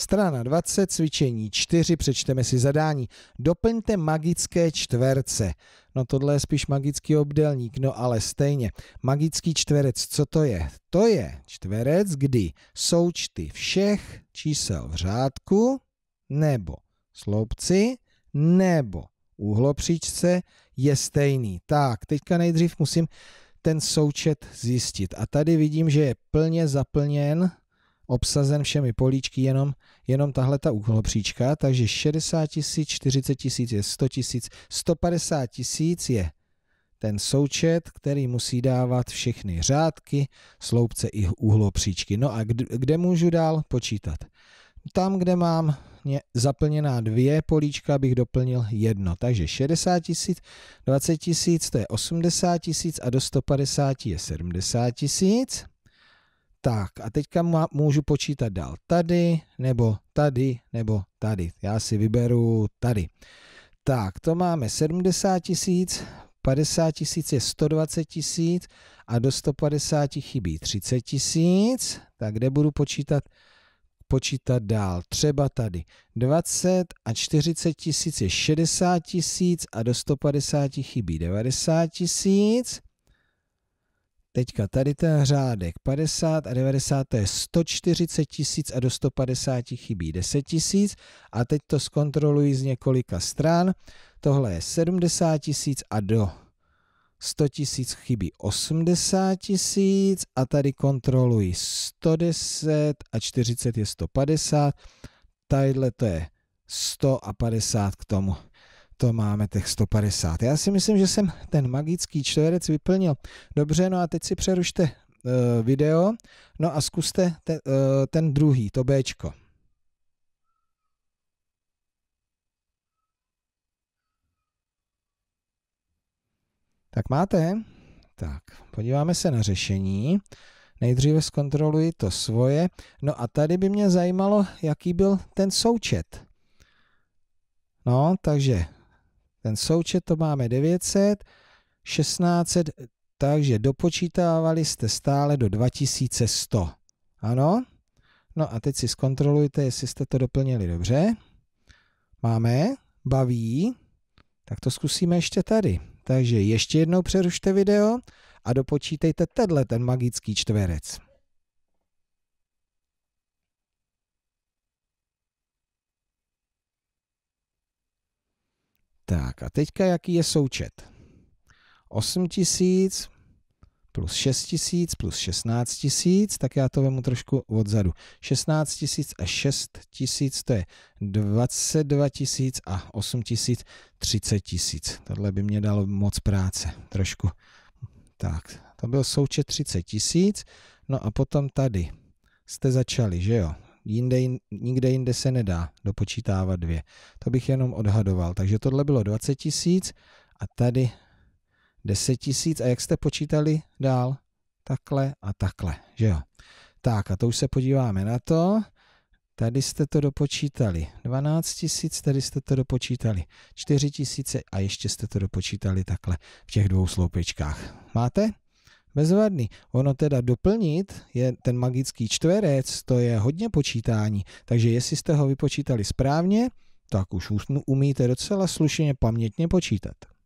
Strana 20, cvičení 4, přečteme si zadání. Doplňte magické čtverce. No tohle je spíš magický obdelník, no ale stejně. Magický čtverec, co to je? To je čtverec, kdy součty všech čísel v řádku nebo sloupci nebo úhlopříčce je stejný. Tak, teďka nejdřív musím ten součet zjistit. A tady vidím, že je plně zaplněn obsazen všemi políčky jenom, jenom tahle ta uhlopříčka, takže 60 tisíc, 40 tisíc je 100 tisíc, 150 tisíc je ten součet, který musí dávat všechny řádky, sloupce i uhlopříčky. No a kde, kde můžu dál počítat? Tam, kde mám zaplněná dvě políčka, bych doplnil jedno. Takže 60 tisíc, 20 tisíc, to je 80 tisíc a do 150 je 70 tisíc. Tak a teďka můžu počítat dál tady, nebo tady, nebo tady. Já si vyberu tady. Tak, to máme 70 tisíc, 50 tisíc je 120 tisíc a do 150 chybí 30 tisíc. Tak kde budu počítat? Počítat dál. Třeba tady 20 a 40 tisíc je 60 tisíc a do 150 chybí 90 tisíc. Teďka tady ten řádek 50 a 90 to je 140 tisíc a do 150 chybí 10 tisíc a teď to zkontroluji z několika stran. Tohle je 70 tisíc a do 100 tisíc chybí 80 tisíc a tady kontroluji 110 a 40 je 150. Tadyhle to je 150 k tomu to máme těch 150. Já si myslím, že jsem ten magický čtverec vyplnil dobře, no a teď si přerušte uh, video, no a zkuste te, uh, ten druhý, to Bčko. Tak máte? Tak, podíváme se na řešení. Nejdříve zkontroluji to svoje. No a tady by mě zajímalo, jaký byl ten součet. No, takže ten součet to máme 900, 16, takže dopočítávali jste stále do 2100. Ano? No a teď si zkontrolujte, jestli jste to doplnili dobře. Máme, baví, tak to zkusíme ještě tady. Takže ještě jednou přerušte video a dopočítejte tenhle ten magický čtverec. Tak a teďka jaký je součet? 8 tisíc plus 6 tisíc plus 16 tisíc, tak já to vemu trošku odzadu. 16 tisíc a 6 tisíc, to je 22 tisíc a 8 tisíc, 30 tisíc. Tohle by mě dalo moc práce, trošku. Tak, to byl součet 30 tisíc, no a potom tady jste začali, že jo? Jinde, nikde jinde se nedá dopočítávat dvě. To bych jenom odhadoval. Takže tohle bylo 20 tisíc a tady 10 tisíc. A jak jste počítali dál? Takhle a takhle, že jo? Tak a to už se podíváme na to. Tady jste to dopočítali 12 tisíc, tady jste to dopočítali 4 tisíce a ještě jste to dopočítali takhle v těch dvou sloupečkách. Máte? Bezvadný. Ono teda doplnit je ten magický čtverec, to je hodně počítání. Takže jestli jste ho vypočítali správně, tak už umíte docela slušně pamětně počítat.